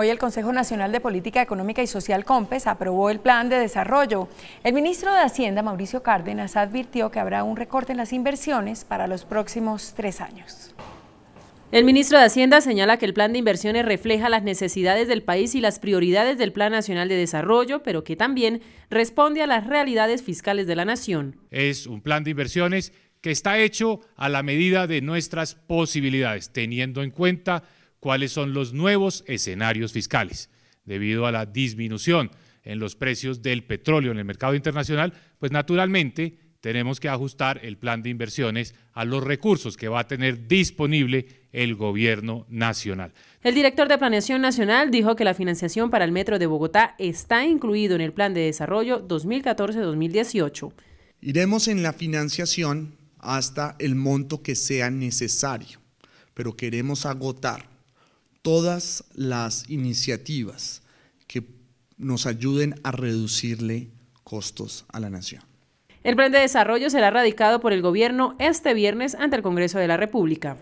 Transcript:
Hoy el Consejo Nacional de Política Económica y Social COMPES aprobó el plan de desarrollo. El ministro de Hacienda, Mauricio Cárdenas, advirtió que habrá un recorte en las inversiones para los próximos tres años. El ministro de Hacienda señala que el plan de inversiones refleja las necesidades del país y las prioridades del Plan Nacional de Desarrollo, pero que también responde a las realidades fiscales de la nación. Es un plan de inversiones que está hecho a la medida de nuestras posibilidades, teniendo en cuenta cuáles son los nuevos escenarios fiscales. Debido a la disminución en los precios del petróleo en el mercado internacional, pues naturalmente tenemos que ajustar el plan de inversiones a los recursos que va a tener disponible el gobierno nacional. El director de Planeación Nacional dijo que la financiación para el Metro de Bogotá está incluido en el Plan de Desarrollo 2014-2018. Iremos en la financiación hasta el monto que sea necesario, pero queremos agotar todas las iniciativas que nos ayuden a reducirle costos a la nación. El plan de desarrollo será radicado por el gobierno este viernes ante el Congreso de la República.